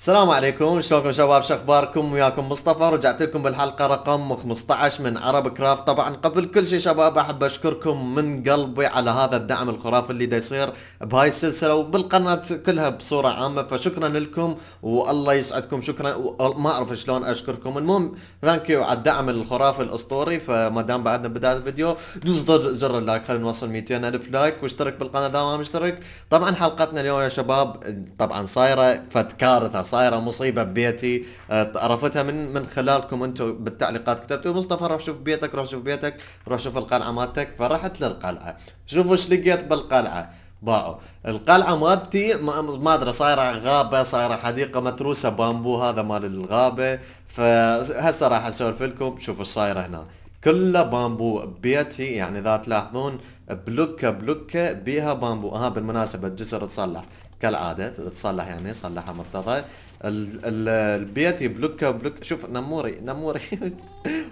السلام عليكم شلونكم شباب شو اخباركم وياكم مصطفى رجعت لكم بالحلقه رقم 15 من عرب كرافت طبعا قبل كل شيء شباب احب اشكركم من قلبي على هذا الدعم الخرافي اللي دا يصير بهاي السلسله وبالقناه كلها بصوره عامه فشكرا لكم والله يسعدكم شكرا ما اعرف شلون اشكركم المهم ثانك يو على الدعم الخرافي الاسطوري فما دام بعدنا بدايه الفيديو دوس زر اللايك خلينا نوصل 200 الف لايك واشترك بالقناه اذا ما مشترك طبعا حلقتنا اليوم يا شباب طبعا صايره فتكارثه كارثه صايره مصيبه ببيتي آه، عرفتها من من خلالكم انتم بالتعليقات كتبتوا مصطفى روح شوف بيتك روح شوف بيتك روح شوف القلعه مالتك فرحت للقلعه شوفوا ايش لقيت بالقلعه باو القلعه مالتي ما ادري صايره غابه صايره حديقه متروسه بامبو هذا مال الغابه فهسه راح اسولف لكم شوفوا ايش صايره هنا كله بامبو بيتي يعني اذا تلاحظون بلوكه بلوكه بيها بامبو اها بالمناسبه الجسر تصلح كالعاده تصلح يعني صلحها مرتضى البيت يبلوكه بلوك شوف نموري نموري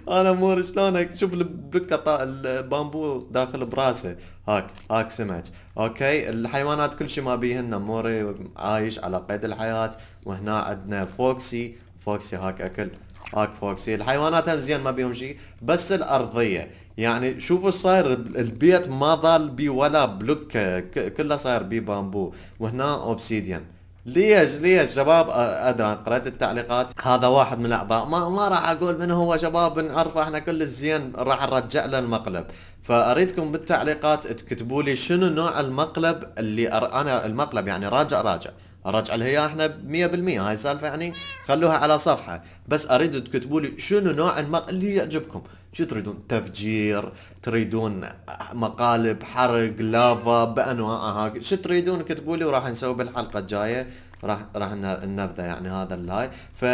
انا نموري شلونك شوف البلوكه طا... البامبو داخل براسه هاك هاك سمعت اوكي الحيوانات كل شيء ما بيهن نموري عايش على قيد الحياه وهنا عندنا فوكسي فوكسي هاك اكل هاك فوكسي الحيوانات هم زين ما بيهم شيء بس الارضيه يعني شوفوا صاير البيت ما ضال بي ولا بلوك كله صاير بي بامبو وهنا اوبسيديان ليش ليش شباب ادري انا قرأت التعليقات هذا واحد من الاعضاء ما ما راح اقول من هو شباب بنعرفه احنا كل الزين راح نرجع له المقلب فاريدكم بالتعليقات تكتبوا لي شنو نوع المقلب اللي انا المقلب يعني راجع راجع الرجعه اللي هي احنا 100% هاي سالفه يعني خلوها على صفحه بس اريد تكتبوا لي شنو نوع المقلب اللي يعجبكم شو تريدون تفجير تريدون مقالب حرق لافا بانواعها شو تريدون كتبوا لي وراح نسوي بالحلقه الجايه راح راح ننفذه يعني هذا اللاي ف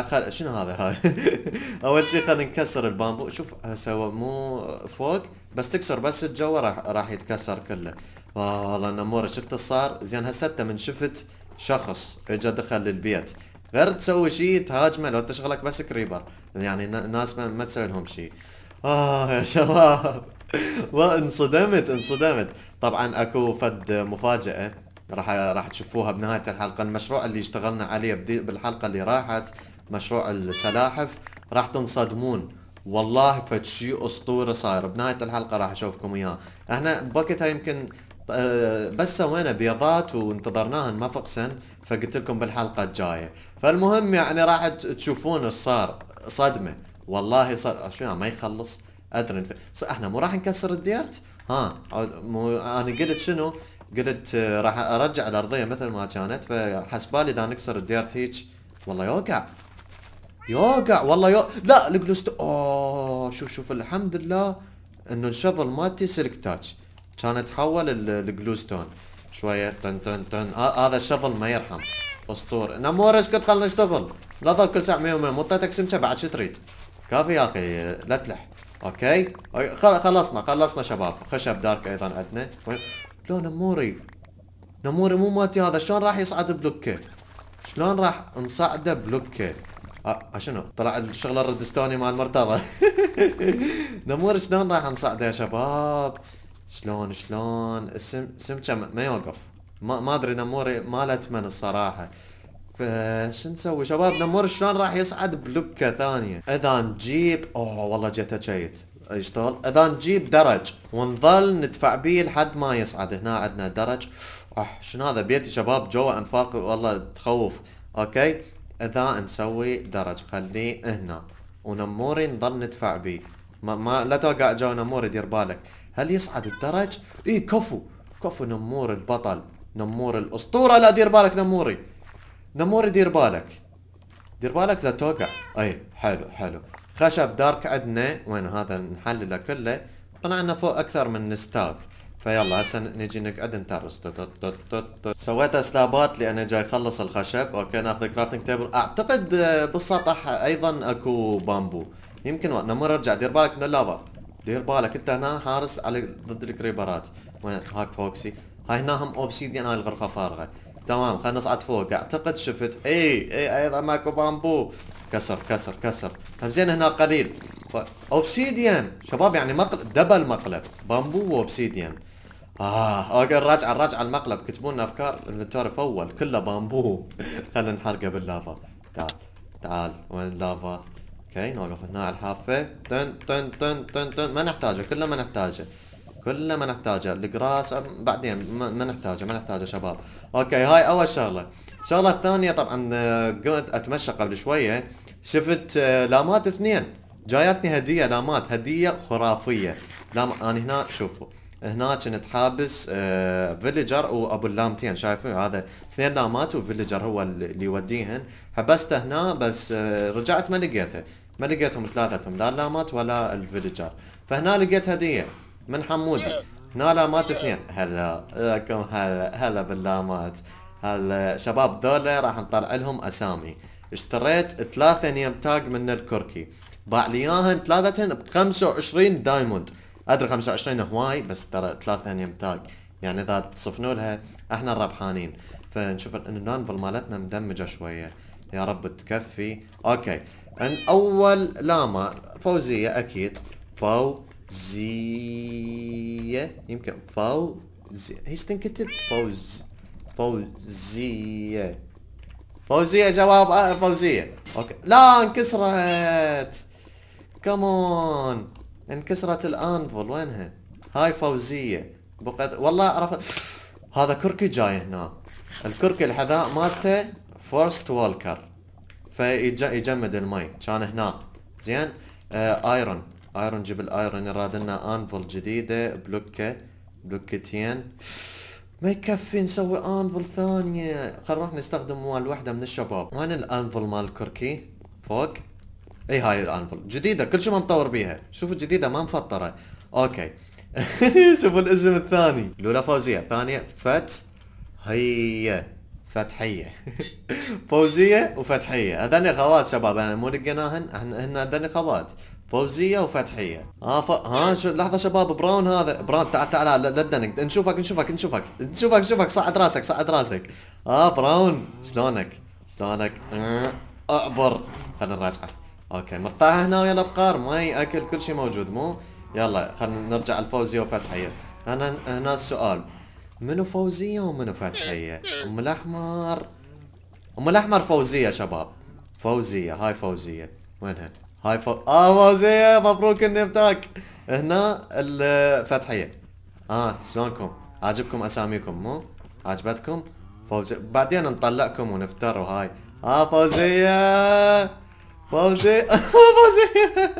فخل... شنو هذا هاي اول شيء خلينا نكسر البامبو شوف هسه مو فوق بس تكسر بس الجو راح راح يتكسر كله والله نموره شفت صار زين هسه من شفت شخص اجى دخل للبيت غير تسوي شيء تهاجمه لو تشغلك بس كريبر يعني الناس ما, ما تسوي لهم شيء اه يا شباب وانصدمت انصدمت طبعا اكو فد مفاجاه راح راح تشوفوها بنهايه الحلقه المشروع اللي اشتغلنا عليه بالحلقه اللي راحت مشروع السلاحف راح تنصدمون والله فد شيء اسطوري صاير بنهايه الحلقه راح اشوفكم اياه احنا بوقتها يمكن آه، بس سوينا بيضات وانتظرناهن ما فقسن فقلت لكم بالحلقه الجايه فالمهم يعني راح تشوفون ايش صار صدمه والله صدمه شنو ما يخلص ادري احنا مو راح نكسر الديرت ها مو انا قلت شنو قلت آه، راح ارجع الارضيه مثل ما كانت فحسبالي اذا نكسر الديرت هيك والله يوقع يوقع والله يوقع لا الجلوست اوه شوف شوف الحمد لله انه الشفل مالتي سلك تاتش كان تحول الجلوستون شوية تن تن تن آه، هذا الشفل ما يرحم اسطور نمور نعم، قلت خلنا نشتغل لا ظل كل ساعة مية ومية مطيتك سمكة بعد شو تريد كافي يا اخي لا تلح اوكي خلصنا خلصنا شباب خشب دارك ايضا عندنا لا نموري نموري مو ماتي هذا شلون راح يصعد بلوكه شلون راح نصعده بلوكه آه،, أه شنو طلع الشغل الردستوني مال مرتضى نمور شلون راح نصعده يا شباب شلون شلون السم سمكه ما يوقف ما ما ادري نموري ما لا الصراحه فشو نسوي شباب نمور شلون راح يصعد بلوكه ثانيه اذا نجيب اوه والله جيت شيت يشتغل اذا نجيب درج ونظل ندفع بيه لحد ما يصعد هنا عندنا درج اح شنو هذا بيتي شباب جوا انفاق والله تخوف اوكي اذا نسوي درج خليه هنا ونموري نظل ندفع بيه ما, ما لا توقع جو نموري دير بالك هل يصعد الدرج اي كفو كفو نمور البطل نمور الاسطوره لا دير بالك نموري نموري دير بالك دير بالك لا توقع اي حلو حلو خشب دارك عندنا وين هذا نحلله كله طلعنا فوق اكثر من ستاك فيلا هسه نجي نقعد نترس سويت سلابات لانه جاي اخلص الخشب اوكي ناخذ كرافتنج تيبل اعتقد آه، بالسطح ايضا اكو بامبو يمكن نمر ارجع دير بالك من اللافا دير بالك انت هنا حارس على ضد الكريبرات وين هاك فوكسي هاي هنا هم اوبسيديان هاي الغرفه فارغه تمام خلينا نصعد فوق اعتقد شفت اي اي ايضا ماكو بامبو كسر كسر كسر هم طيب زين هنا قليل ف... اوبسيديان شباب يعني مقل دبل مقلب بامبو واوبسيديان اه اوكي الرجعه الرجعه المقلب كتبوا لنا افكار الانفنتور فول كله بامبو خلينا نحرقه باللافا تعال تعال وين اللافا اوكي نوقف هنا على الحافه تن تن تن تن تن ما نحتاجه كله ما نحتاجه كله ما نحتاجه الجراس بعدين ما نحتاجه ما نحتاجه شباب اوكي هاي اول شغله الشغله الثانيه طبعا آه، قمت اتمشى قبل شويه شفت آه، لامات اثنين جايتني هديه لامات هديه خرافيه لام انا هنا شوفوا هنا كنت حابس فيليجر آه، وابو اللامتين شايفين هذا اثنين لامات وفيليجر هو اللي يوديهن حبسته هنا بس رجعت ما لقيته ما لقيتهم ثلاثتهم لا اللامات ولا الفيلجر فهنا لقيت هديه من حمودي هنا لامات اثنين هلا لكم هلا هلا باللامات هلا شباب ذولا راح نطلع لهم اسامي اشتريت ثلاثة نيم تاج من الكركي باع لي اياهن ثلاثتهن ب 25 دايموند ادري 25 هواي بس ترى ثلاثة نيم تاج يعني اذا تصفنوا لها احنا الربحانين فنشوف النانفل مالتنا مدمجه شويه يا رب تكفي اوكي ان اول لاما فوزية اكيد فوزية يمكن فوزية هيش تنكتب فوز فوزية فوزية جواب آه، فوزية اوكي لا انكسرت كمون انكسرت الانفل وينها هاي فوزية بقت والله عرفت هذا كركي جاي هنا الكركي الحذاء مالته فورست وولكر فيجمد المي كان هنا زين آه ايرون ايرون جيب الايرون يراد لنا انفل جديده بلوكه بلوكتين ما يكفي نسوي انفل ثانيه خلينا نروح نستخدم مال وحده من الشباب وين الانفل مال الكركي فوق اي هاي الانفل جديده كل شيء ما مطور بيها شوفوا جديده ما مفطره اوكي شوفوا الاسم الثاني لولا فوزيه ثانيه فت هي فتحيه فوزيه وفتحيه هذني خوات شباب انا يعني مو لقيناهن هن هذني غوات فوزيه وفتحيه اه ف... ها شو لحظه شباب براون هذا براون تعال تعال لا تدنك نشوفك نشوفك نشوفك نشوفك نشوفك صعد راسك صعد راسك اه براون شلونك شلونك آه، اعبر خلينا نراجعه اوكي مرتاح هنا ويا الابقار مي اكل كل شيء موجود مو يلا خلينا نرجع الفوزيه وفتحيه انا هنا السؤال منو فوزية ومنو فتحية ام الاحمر ام الاحمر فوزية شباب فوزية هاي فوزية وينها هاي فو... اه فوزية مبروك النبتاك هنا الفتحية اه شلونكم عاجبكم اساميكم مو عجبتكم فوزية بعدين نطلعكم ونفتر وهاي اه فوزية فوزية فوزية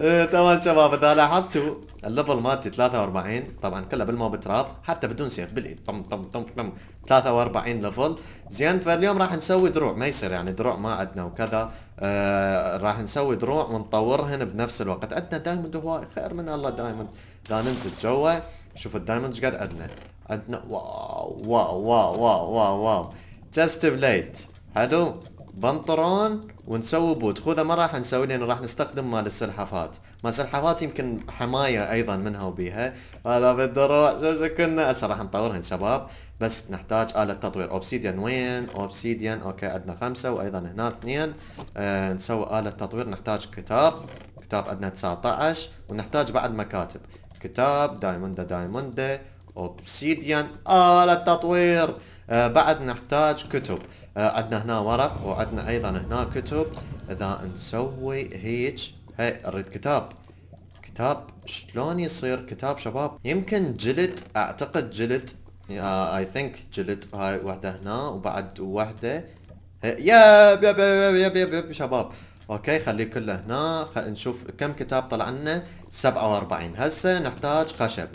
إيه، تمام شباب اذا لاحظتوا الليفل مالتي 43 طبعا كلها بالموب تراب حتى بدون سيف بالايد طم طم طم طم 43 ليفل زين فاليوم راح نسوي دروع ما يصير يعني دروع ما عندنا وكذا آه راح نسوي دروع ونطورهن بنفس الوقت عندنا دايموند هواي خير من الله دايموند لا ننزل جوا شوف الدايموند ايش قد عندنا عندنا واو واو واو واو واو واو جاست بليد حلو بنطرون ونسوي بوت خذه ما راح نسوي لان راح نستخدم مال السلحفات مال السلحفات يمكن حمايه ايضا منها وبيها هلا بالدروع شو كنا هسه راح نطورهن شباب بس نحتاج آلة تطوير اوبسيديان وين اوبسيديان اوكي عندنا خمسة وايضا هنا اثنين آه نسوي آلة تطوير نحتاج كتاب كتاب عندنا 19 ونحتاج بعد مكاتب كتاب دايموندا دايموندا اوبسيديان آلة للتطوير آه بعد نحتاج كتب آه عندنا هنا ورق وعندنا ايضا هنا كتب اذا نسوي هيج هاي اريد كتاب كتاب شلون يصير كتاب شباب يمكن جلد اعتقد جلد اي ثينك جلد هاي وحده هنا وبعد وحده ياب ياب ياب ياب ياب, ياب شباب اوكي خليه كله هنا خل نشوف كم كتاب طلع لنا 47 هسه نحتاج خشب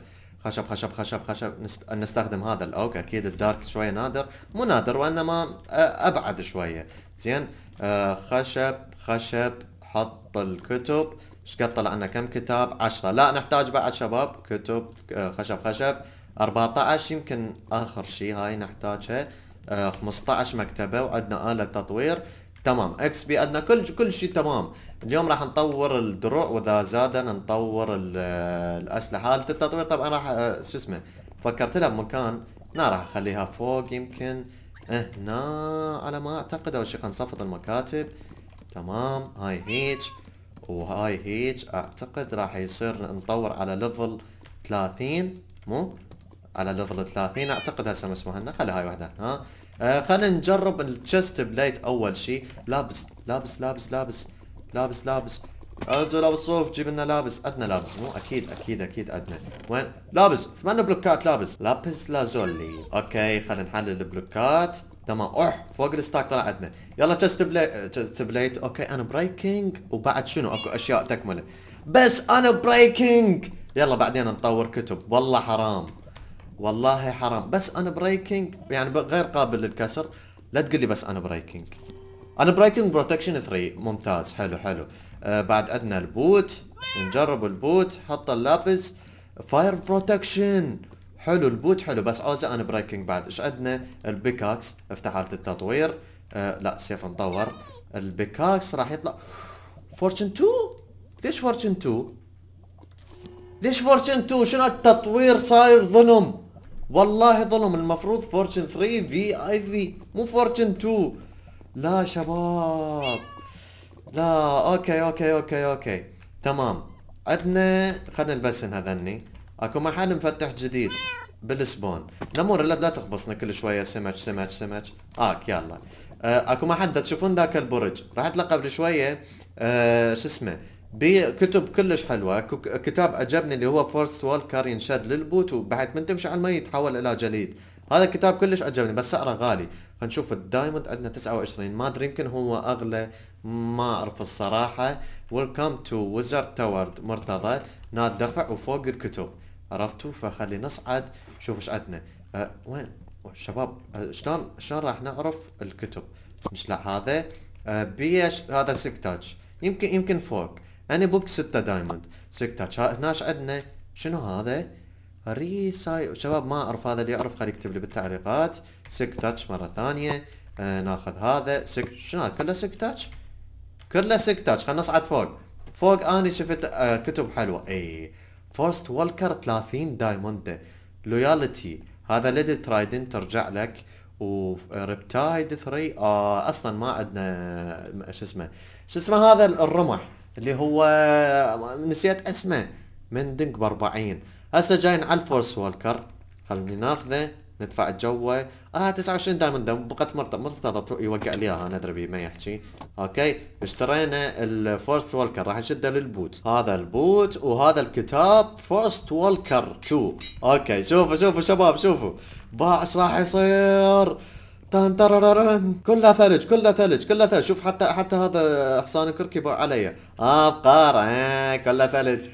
خشب خشب خشب خشب نستخدم هذا الاوك اكيد الدارك شويه نادر مو نادر وانما ابعد شويه زين آه، خشب خشب حط الكتب ايش قد طلع لنا كم كتاب 10 لا نحتاج بعد شباب كتب آه، خشب خشب 14 يمكن اخر شيء هاي نحتاجها 15 آه، مكتبه وعندنا اله تطوير تمام اكس بي عندنا كل كل شيء تمام اليوم راح نطور الدروع واذا زادنا نطور الاسلحه هذا التطوير طبعا راح شو اسمه فكرت لها بمكان هنا راح اخليها فوق يمكن هنا على ما اعتقد اول شيء نصفط المكاتب تمام هاي هيج وهاي هيج اعتقد راح يصير نطور على ليفل 30 مو على ليفل 30 اعتقد هسه مسموح لنا خلي هاي وحده ها آه خلينا نجرب التشست بليت اول شيء لابس لابس لابس لابس لابس لابس انتوا لابس صوف جيب لنا لابس عندنا لابس مو اكيد اكيد اكيد عندنا وين لابس ثمان بلوكات لابس لابس لازولي اوكي خلينا نحلل البلوكات تمام اوح فوق الستاك طلع عندنا يلا تشست بليت تشست بليت اوكي انا بريكنج وبعد شنو اكو اشياء تكمله بس انا بريكنج يلا بعدين نطور كتب والله حرام والله حرام بس انا بريكنج يعني غير قابل للكسر لا تقول لي بس انا بريكنج انا بريكنج بروتكشن 3 ممتاز حلو حلو آه بعد عندنا البوت نجرب البوت حط اللابس فاير بروتكشن حلو البوت حلو بس عاوزه انا بريكنج بعد ايش عندنا البيكاكس افتح حاله التطوير آه لا سيف مطور البيكاكس راح يطلع فورتشن 2 ليش فورتشن 2 ليش فورتشن 2 شنو التطوير صاير ظلم والله ظلم المفروض فورتشن 3 في اي في مو فورتشن 2 لا شباب لا اوكي اوكي اوكي اوكي تمام عندنا خلينا نلبسن هذني اكو محل مفتح جديد بالسبون نمور لا تخبصنا كل شويه سمك سمك سمك اك يلا أه، اكو محل تشوفون ذاك البرج رحت له قبل شويه أه شو اسمه بكتب كلش حلوه كتاب عجبني اللي هو فورست وول كار ينشد للبوت وبعد ما تمشي على المي يتحول الى جليد هذا الكتاب كلش عجبني بس سعره غالي خلينا نشوف الدايموند عندنا 29 ما ادري يمكن هو اغلى ما اعرف الصراحه ويلكم تو ويزرد تاور مرتضى ناد دفع وفوق الكتب عرفتوا فخلي نصعد نشوف ايش عندنا أه وين شباب أه، شلون شلون راح نعرف الكتب مش لا هذا أه بيش هذا سكتاج يمكن يمكن فوق انا بوك 6 دايموند هنا ايش عندنا شنو هذا ريساي شباب ما اعرف هذا اللي يعرف خليه يكتب لي بالتعليقات سك تاتش مره ثانيه آه ناخذ هذا سك شنو هذا كله سك تاتش كله سك تاتش خلينا نصعد فوق فوق اني شفت آه كتب حلوه اي فورست والكر 30 دايموند لويالتي هذا ليدي ترايدن ترجع لك وريبتايد 3 آه اصلا ما عندنا شو اسمه شو اسمه هذا الرمح اللي هو نسيت اسمه من دنك ب 40 هسه جايين على الفورس وولكر خلني ناخذه ندفع جوه اه 29 دايموند دم بقت مرتضى يوقع لي اياها ندري بيه ما يحكي اوكي اشترينا الفورست وولكر راح نشده للبوت هذا البوت وهذا الكتاب فورست وولكر 2 اوكي شوفوا شوفوا شباب شوفوا ايش راح يصير تان طرررن كلها ثلج كلها ثلج كلها ثلج شوف حتى حتى هذا حصان الكركي علي اه بقارة آه كلها ثلج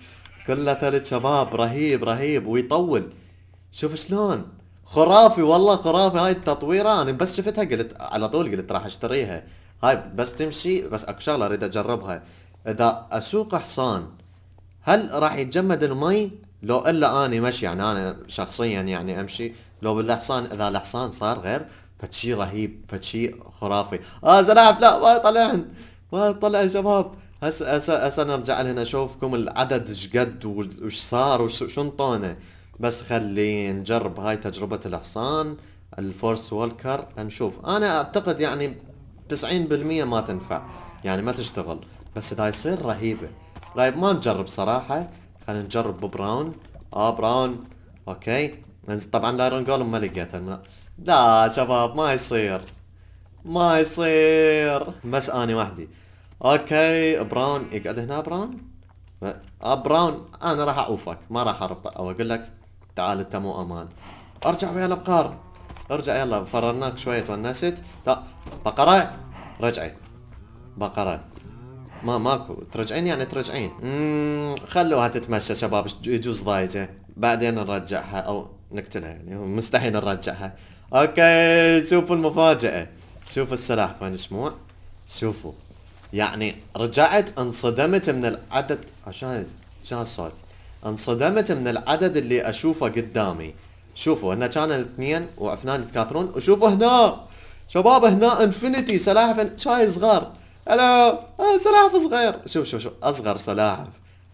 كلها ثلج شباب رهيب رهيب ويطول شوف شلون خرافي والله خرافي هاي التطويرة انا بس شفتها قلت على طول قلت راح اشتريها هاي بس تمشي بس اكو شغلة اريد اجربها اذا اسوق حصان هل راح يتجمد المي لو الا اني مشي يعني انا شخصيا يعني امشي لو بالحصان اذا الحصان صار غير فتشي رهيب فتشي خرافي اه زلاف لا ما طلعن طلع يا شباب هسه هسه هسه نرجع لهنا اشوفكم العدد ايش قد وش صار وش انطونا بس خلينا نجرب هاي تجربة الحصان الفورس وولكر نشوف انا اعتقد يعني 90% ما تنفع يعني ما تشتغل بس اذا يصير رهيبة طيب ما نجرب صراحة خلينا نجرب براون اه براون اوكي طبعا لايرون جولم ما لقيته لا شباب ما يصير ما يصير بس اني وحدي اوكي براون يقعد هنا براون آه، براون انا راح اعوفك ما راح اربط او اقول لك تعال انت مو امان ارجع ويا الابقار ارجع يلا فررناك شوية تونست بقرة رجعي بقرة ما ماكو ترجعين يعني ترجعين اممم خلوها تتمشى شباب يجوز ضايجة بعدين نرجعها او نقتلها يعني مستحيل نرجعها اوكي شوفوا المفاجأة شوفوا السلاح وين مشموع شوفوا يعني رجعت انصدمت من العدد عشان شنو الصوت انصدمت من العدد اللي اشوفه قدامي شوفوا هنا كانوا الاثنين وعفنان يتكاثرون وشوفوا هنا شباب هنا انفنتي سلاحف ان... شاي صغار الو آه، سلاحف صغير شوف شوف شوف اصغر سلاحف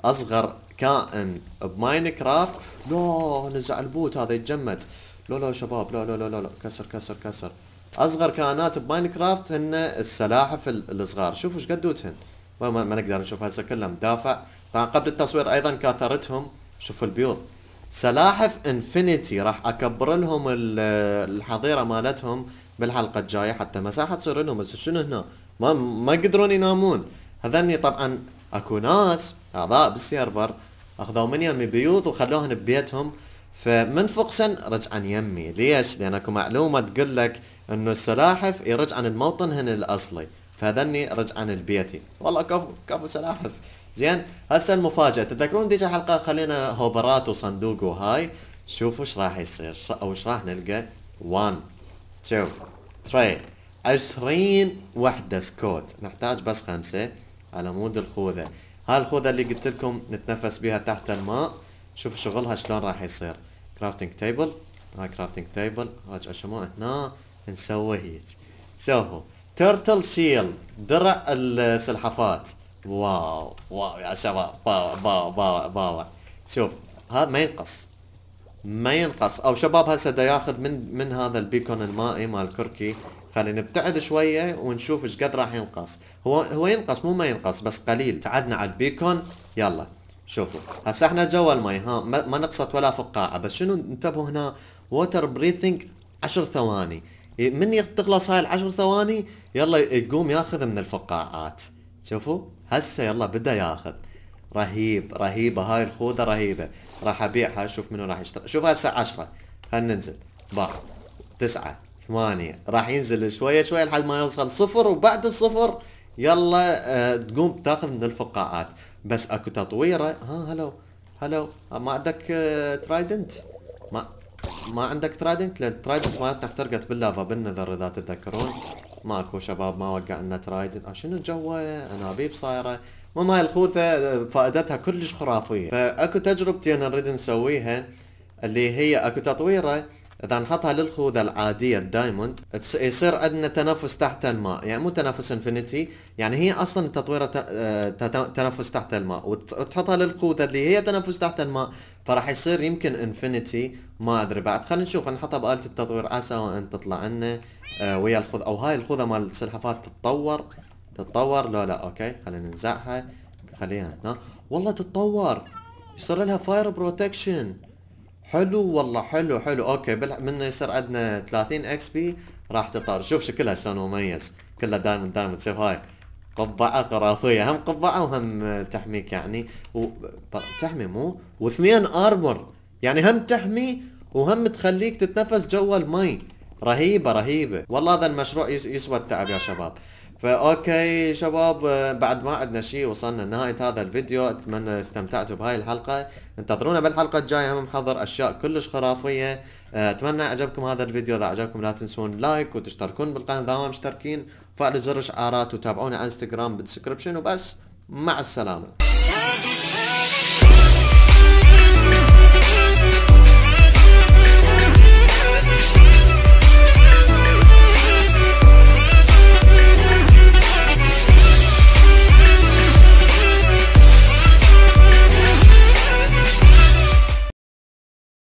اصغر كائن بماين كرافت لا نزع البوت هذا يتجمد لا لا شباب لا لا لا لا, كسر كسر كسر اصغر كائنات بماينكرافت هن السلاحف الصغار شوفوا ايش قدوتهن ما, ما, ما نقدر نشوف هسه كلهم دافع طبعا قبل التصوير ايضا كاثرتهم شوفوا البيوض سلاحف انفينيتي راح اكبر لهم الحظيره مالتهم بالحلقه الجايه حتى مساحه تصير لهم بس شنو هنا ما ما يقدرون ينامون هذني طبعا اكو ناس اعضاء بالسيرفر اخذوا يمي بيوض وخلوهن ببيتهم فمن فوق سن عن يمي ليش لأن اكو معلومة تقول لك انه السلاحف يرجعن الموطن هن الاصلي فهذني رجعن البيتي والله كفو كفو سلاحف زين هسه المفاجأة تذكرون ديجا حلقة خلينا هوبرات وصندوق وهاي شوفوا ايش راح يصير او ايش راح نلقى 1 2 3 20 وحدة سكوت نحتاج بس خمسة على مود الخوذة هاي الخوذة اللي قلت لكم نتنفس بها تحت الماء شوفوا شغلها شلون راح يصير كرافتنج تيبل هاي كرافتنج تيبل رجع شمو هنا نسوي هيك شوفوا تيرتل شيل درع السلحفات واو واو يا شباب باو باو باو باو شوف هذا ما ينقص ما ينقص او شباب هسه دا ياخذ من من هذا البيكون المائي مال كركي خلينا نبتعد شويه ونشوف ايش قد راح ينقص هو هو ينقص مو ما ينقص بس قليل تعدنا على البيكون يلا شوفوا هسا احنا جوا المي ها ما نقصت ولا فقاعه بس شنو انتبهوا هنا ووتر بريثنج 10 ثواني إيه، من تخلص هاي العشر ثواني يلا يقوم ياخذ من الفقاعات شوفوا هسه يلا بدا ياخذ رهيب رهيبه هاي الخوذه رهيبه راح ابيعها اشوف منو راح يشتري شوف هسه 10 خلينا ننزل باع تسعة ثمانية راح ينزل شوية شوية لحد ما يوصل صفر وبعد الصفر يلا آه، تقوم تاخذ من الفقاعات بس اكو تطويره ها هلو هلو ما عندك آه، ترايدنت ما ما عندك ترايدنت لان الترايدنت مالتنا احترقت باللافا بالنذر اذا تتذكرون ماكو شباب ما وقع لنا ترايدنت آه، شنو جوا انابيب صايره المهم هاي الخوذه آه، فائدتها كلش خرافيه فاكو تجربتي انا نريد نسويها اللي هي اكو تطويره اذا نحطها للخوذة العادية الدايموند يصير عندنا تنفس تحت الماء يعني مو تنفس انفينيتي يعني هي اصلا تطويرها آه، تنفس تحت الماء وتحطها للخوذة اللي هي تنفس تحت الماء فراح يصير يمكن انفينيتي ما ادري بعد خلينا نشوف نحطها بآلة التطوير عسى وان تطلع لنا آه، ويا الخوذة او هاي الخوذة مال السلحفات تتطور تتطور لا لا اوكي خلينا ننزعها خليها هنا والله تتطور يصير لها فاير بروتكشن حلو والله حلو حلو اوكي بلع منه يصير عندنا 30 اكس بي راح تطار شوف شكلها شلون مميز كلها دائما دائما شوف هاي قبعة خرافية هم قبعة وهم تحميك يعني و... تحمي مو واثنين ارمر يعني هم تحمي وهم تخليك تتنفس جوا المي رهيبة رهيبة والله هذا المشروع يسوى التعب يا شباب فاوكي شباب آه، بعد ما عندنا شيء وصلنا لنهايه هذا الفيديو اتمنى استمتعتوا بهاي الحلقه انتظرونا بالحلقه الجايه هم محضر اشياء كلش خرافيه آه، اتمنى عجبكم هذا الفيديو اذا عجبكم لا تنسون لايك وتشتركون بالقناه اذا ما مشتركين فعلوا زر الاشعارات وتابعونا على انستغرام بالدسكربشن وبس مع السلامه